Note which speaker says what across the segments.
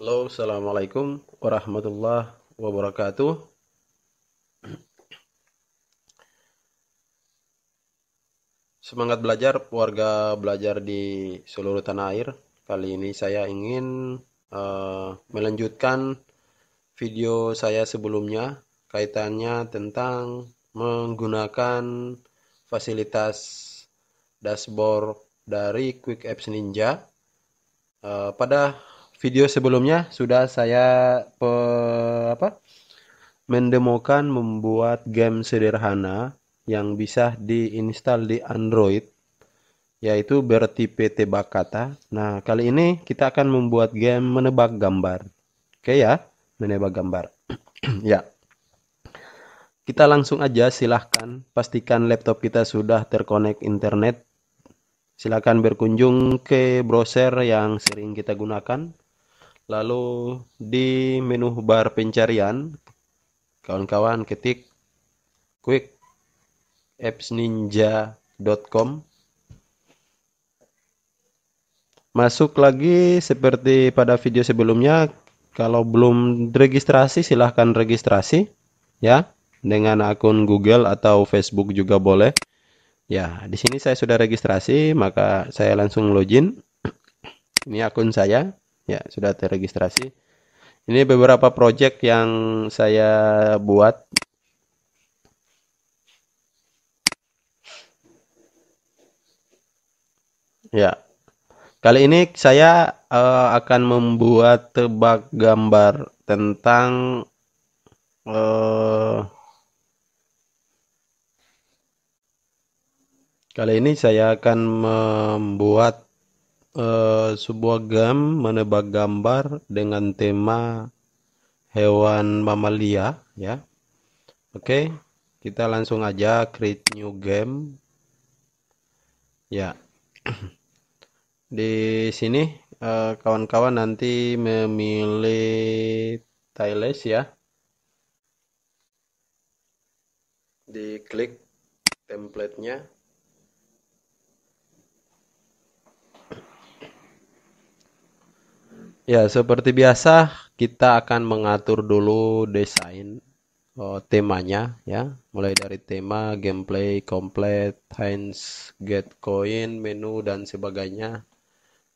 Speaker 1: Halo, Assalamualaikum warahmatullahi wabarakatuh. Semangat belajar, warga belajar di seluruh tanah air. Kali ini saya ingin uh, melanjutkan video saya sebelumnya, kaitannya tentang menggunakan fasilitas dashboard dari Quick Apps Ninja. Uh, pada video sebelumnya sudah saya pe, apa mendemokan membuat game sederhana yang bisa diinstal di Android yaitu bertipe tebak kata. Nah, kali ini kita akan membuat game menebak gambar. Oke ya, menebak gambar. ya. Kita langsung aja silahkan pastikan laptop kita sudah terkonek internet. Silahkan berkunjung ke browser yang sering kita gunakan Lalu di menu bar pencarian, kawan-kawan ketik quick appsninja.com Masuk lagi seperti pada video sebelumnya, kalau belum registrasi silahkan registrasi ya dengan akun Google atau Facebook juga boleh. Ya, di sini saya sudah registrasi, maka saya langsung login. Ini akun saya. Ya, sudah terregistrasi. Ini beberapa project yang saya buat. Ya. Kali ini saya uh, akan membuat tebak gambar tentang uh, Kali ini saya akan membuat Eh, sebuah gam menebak gambar dengan tema hewan mamalia ya oke okay, kita langsung aja create new game ya di sini eh, kawan-kawan uh, nanti memilih tiles ya di diklik templatenya Ya, seperti biasa kita akan mengatur dulu desain uh, temanya ya. Mulai dari tema, gameplay, complete, hands, get coin, menu dan sebagainya.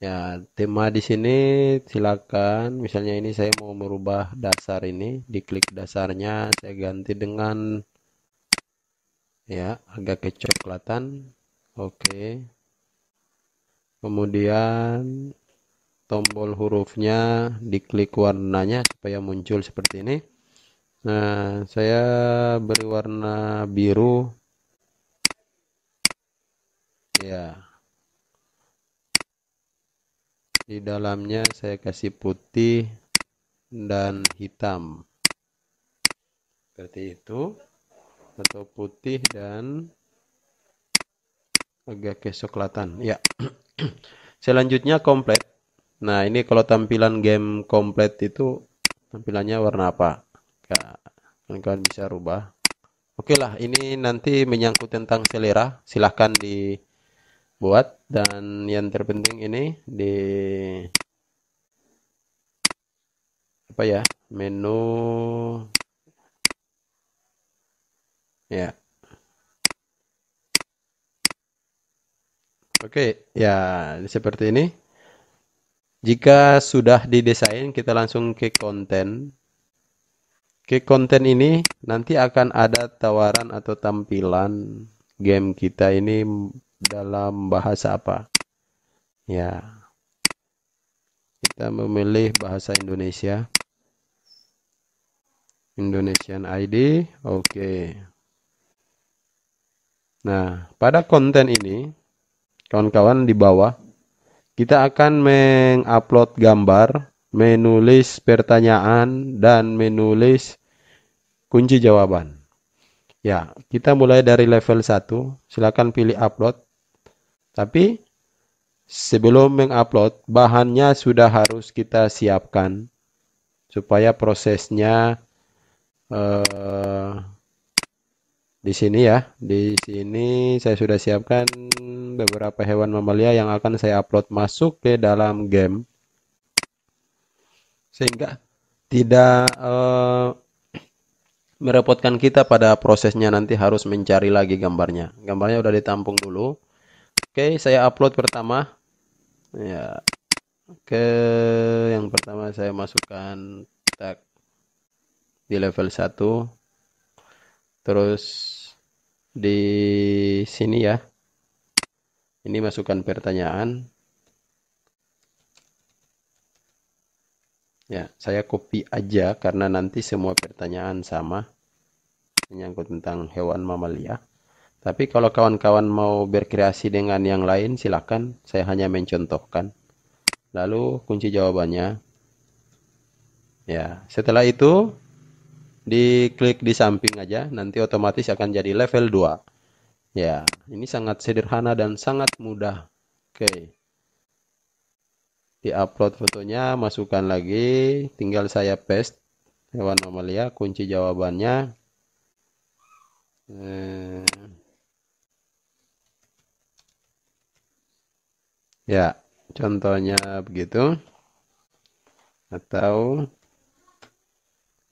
Speaker 1: Ya, tema di sini silakan misalnya ini saya mau merubah dasar ini, diklik dasarnya saya ganti dengan ya, agak kecoklatan. Oke. Okay. Kemudian tombol hurufnya diklik warnanya supaya muncul seperti ini nah saya beri warna biru ya di dalamnya saya kasih putih dan hitam seperti itu atau putih dan agak kesoklatan ya selanjutnya komplek. Nah, ini kalau tampilan game komplit itu tampilannya warna apa? Kalian bisa rubah. Oke lah, ini nanti menyangkut tentang selera. Silahkan dibuat dan yang terpenting ini di apa ya menu ya. Oke, okay, ya seperti ini. Jika sudah didesain, kita langsung ke konten. Ke konten ini nanti akan ada tawaran atau tampilan game kita ini dalam bahasa apa. Ya. Kita memilih bahasa Indonesia. Indonesian ID. Oke. Okay. Nah, pada konten ini kawan-kawan di bawah kita akan mengupload gambar, menulis pertanyaan, dan menulis kunci jawaban. Ya, kita mulai dari level 1. Silakan pilih upload. Tapi sebelum mengupload, bahannya sudah harus kita siapkan supaya prosesnya eh, di sini ya. Di sini saya sudah siapkan beberapa hewan mamalia yang akan saya upload masuk ke dalam game. Sehingga tidak uh, merepotkan kita pada prosesnya nanti harus mencari lagi gambarnya. Gambarnya udah ditampung dulu. Oke, saya upload pertama. Ya. Oke, yang pertama saya masukkan tag di level 1 terus di sini ya. Ini masukkan pertanyaan. Ya, saya copy aja karena nanti semua pertanyaan sama menyangkut tentang hewan mamalia. Tapi kalau kawan-kawan mau berkreasi dengan yang lain silakan, saya hanya mencontohkan. Lalu kunci jawabannya. Ya, setelah itu diklik di samping aja nanti otomatis akan jadi level 2 ya ini sangat sederhana dan sangat mudah oke okay. di upload fotonya masukkan lagi tinggal saya paste hewan mamalia kunci jawabannya eh. ya contohnya begitu atau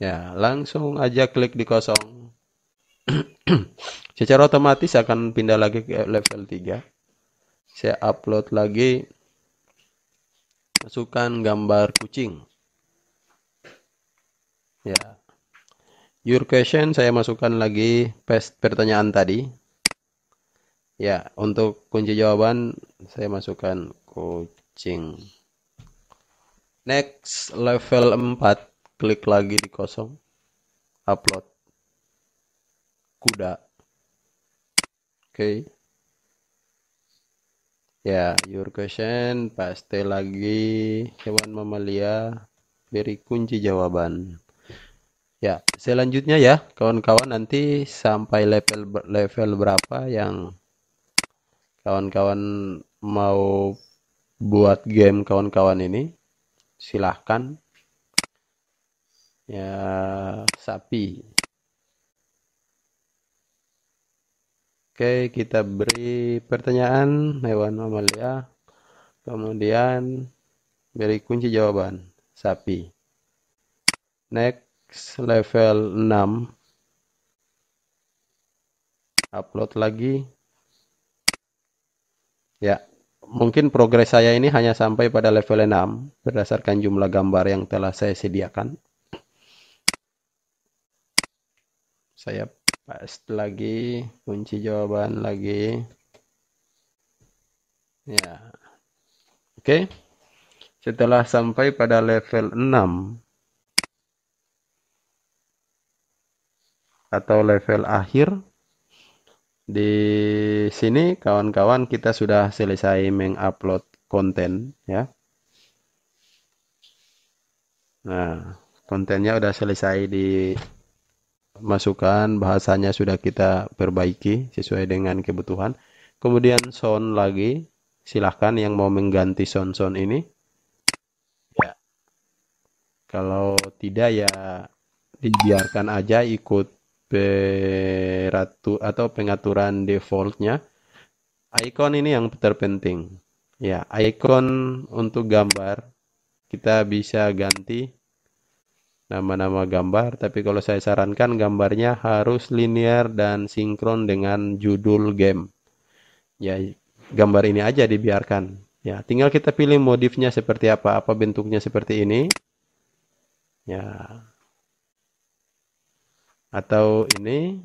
Speaker 1: Ya, langsung aja klik di kosong. Secara otomatis akan pindah lagi ke level 3. Saya upload lagi masukkan gambar kucing. Ya. Your question saya masukkan lagi paste pertanyaan tadi. Ya, untuk kunci jawaban saya masukkan kucing. Next level 4 klik lagi di kosong upload kuda oke okay. ya your question paste lagi hewan mamalia beri kunci jawaban ya selanjutnya ya kawan-kawan nanti sampai level level berapa yang kawan-kawan mau buat game kawan-kawan ini silahkan ya sapi. Oke, kita beri pertanyaan hewan mamalia. Kemudian beri kunci jawaban sapi. Next level 6. Upload lagi. Ya, mungkin progres saya ini hanya sampai pada level 6 berdasarkan jumlah gambar yang telah saya sediakan. saya paste lagi kunci jawaban lagi ya oke setelah sampai pada level 6 atau level akhir di sini kawan-kawan kita sudah selesai mengupload konten ya nah kontennya udah selesai di masukan bahasanya sudah kita perbaiki sesuai dengan kebutuhan kemudian sound lagi silahkan yang mau mengganti sound-sound ini ya kalau tidak ya dibiarkan aja ikut peratu atau pengaturan defaultnya icon ini yang terpenting ya icon untuk gambar kita bisa ganti nama-nama gambar, tapi kalau saya sarankan gambarnya harus linear dan sinkron dengan judul game. Ya, gambar ini aja dibiarkan. Ya, tinggal kita pilih modifnya seperti apa, apa bentuknya seperti ini. Ya. Atau ini.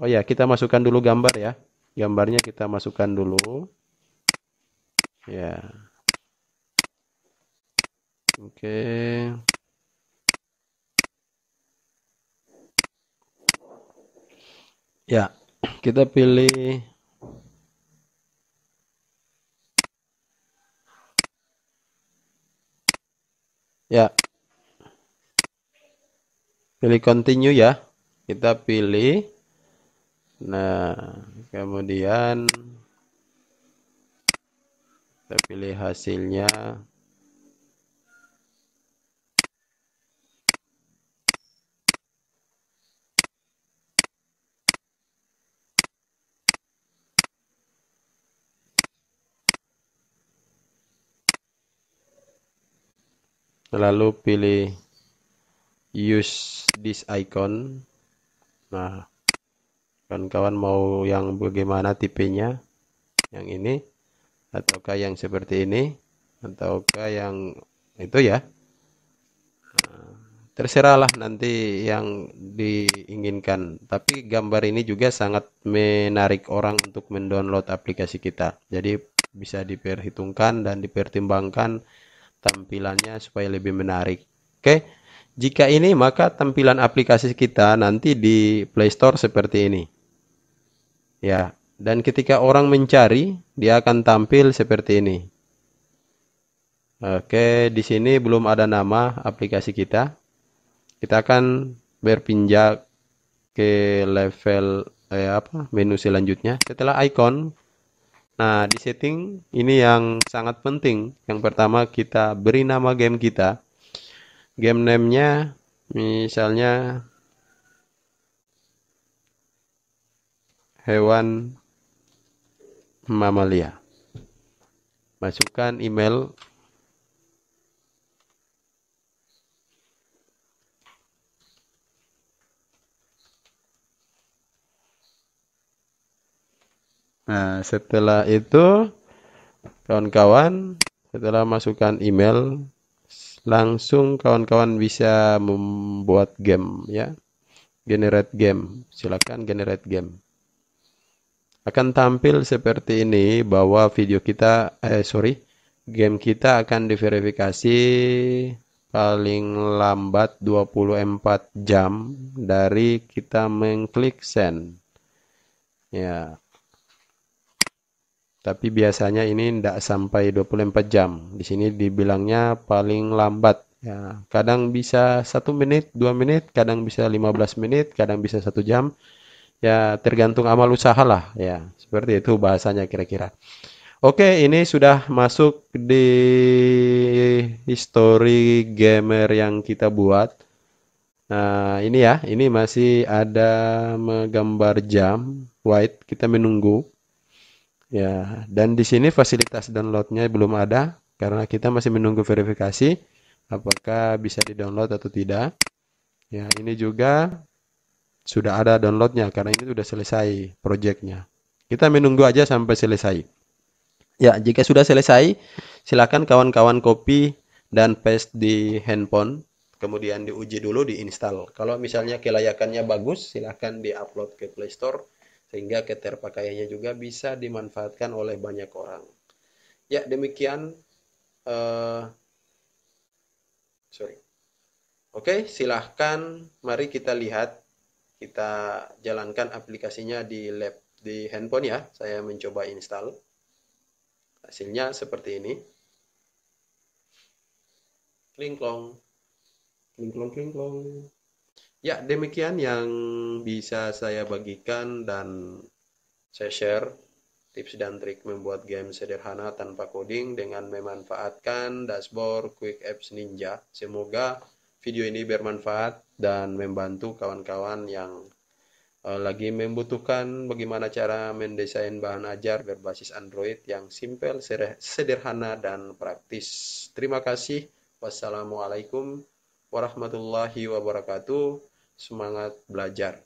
Speaker 1: Oh ya, kita masukkan dulu gambar ya. Gambarnya kita masukkan dulu. Ya. Oke. Okay. Ya, kita pilih Ya. Pilih continue ya. Kita pilih Nah, kemudian kita pilih hasilnya lalu pilih use this icon nah kawan-kawan mau yang bagaimana tipenya yang ini ataukah yang seperti ini ataukah yang itu ya nah, terserahlah nanti yang diinginkan tapi gambar ini juga sangat menarik orang untuk mendownload aplikasi kita jadi bisa diperhitungkan dan dipertimbangkan tampilannya supaya lebih menarik. Oke. Jika ini maka tampilan aplikasi kita nanti di Play Store seperti ini. Ya, dan ketika orang mencari dia akan tampil seperti ini. Oke, di sini belum ada nama aplikasi kita. Kita akan berpinjak ke level eh, apa menu selanjutnya setelah icon Nah, di setting ini yang sangat penting. Yang pertama kita beri nama game kita. Game name-nya misalnya hewan mamalia. Masukkan email Nah, setelah itu kawan-kawan setelah masukkan email langsung kawan-kawan bisa membuat game ya. Generate game. Silakan generate game. Akan tampil seperti ini bahwa video kita eh sorry game kita akan diverifikasi paling lambat 24 jam dari kita mengklik send. Ya. Tapi biasanya ini tidak sampai 24 jam. Di sini dibilangnya paling lambat. Ya, kadang bisa satu menit, dua menit, kadang bisa 15 menit, kadang bisa satu jam. Ya, tergantung amal usaha lah. Ya, seperti itu bahasanya kira-kira. Oke, ini sudah masuk di history gamer yang kita buat. Nah, ini ya, ini masih ada menggambar jam white. Kita menunggu. Ya, dan di sini fasilitas downloadnya belum ada karena kita masih menunggu verifikasi apakah bisa di-download atau tidak. Ya, ini juga sudah ada downloadnya karena ini sudah selesai projectnya. Kita menunggu aja sampai selesai. Ya, jika sudah selesai, silakan kawan-kawan copy dan paste di handphone kemudian diuji dulu di install. kalau misalnya kelayakannya bagus silahkan diupload ke Play Store sehingga keterpakaiannya juga bisa dimanfaatkan oleh banyak orang. Ya, demikian. Uh, sorry. Oke, okay, silahkan. Mari kita lihat, kita jalankan aplikasinya di lab di handphone ya. Saya mencoba install. Hasilnya seperti ini. Klingklong, klingklong, klingklong. Ya, demikian yang bisa saya bagikan dan saya share tips dan trik membuat game sederhana tanpa coding dengan memanfaatkan dashboard Quick Apps Ninja. Semoga video ini bermanfaat dan membantu kawan-kawan yang eh, lagi membutuhkan bagaimana cara mendesain bahan ajar berbasis Android yang simpel, sederhana, dan praktis. Terima kasih. Wassalamualaikum warahmatullahi wabarakatuh semangat belajar.